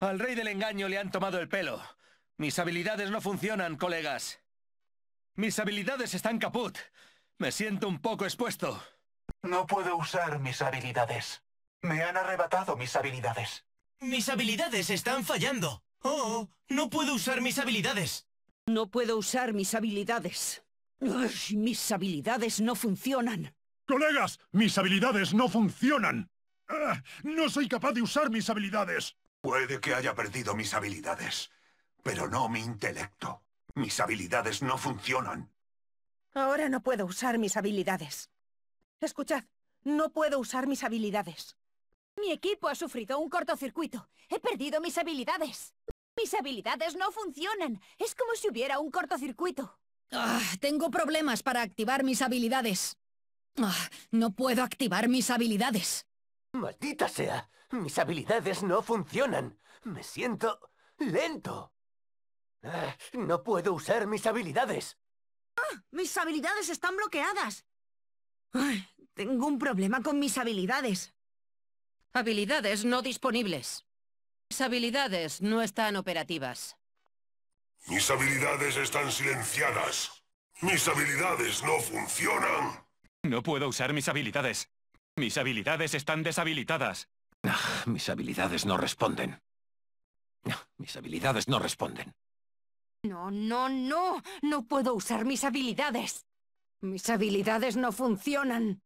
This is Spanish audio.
Al rey del engaño le han tomado el pelo. Mis habilidades no funcionan, colegas. Mis habilidades están caput. Me siento un poco expuesto. No puedo usar mis habilidades. Me han arrebatado mis habilidades. Mis habilidades están fallando. Oh, no puedo usar mis habilidades. No puedo usar mis habilidades. mis habilidades no funcionan. Colegas, mis habilidades no funcionan. Ah, no soy capaz de usar mis habilidades. Puede que haya perdido mis habilidades, pero no mi intelecto. Mis habilidades no funcionan. Ahora no puedo usar mis habilidades. Escuchad, no puedo usar mis habilidades. Mi equipo ha sufrido un cortocircuito. He perdido mis habilidades. Mis habilidades no funcionan. Es como si hubiera un cortocircuito. Ah, tengo problemas para activar mis habilidades. Ah, no puedo activar mis habilidades. ¡Maldita sea! Mis habilidades no funcionan. Me siento... lento. Ah, no puedo usar mis habilidades. Ah, ¡Mis habilidades están bloqueadas! tengo un problema con mis habilidades. Habilidades no disponibles. Mis habilidades no están operativas. Mis habilidades están silenciadas. Mis habilidades no funcionan. No puedo usar mis habilidades. Mis habilidades están deshabilitadas. Ah, mis habilidades no responden. Ah, mis habilidades no responden. No, no, no. No puedo usar mis habilidades. Mis habilidades no funcionan.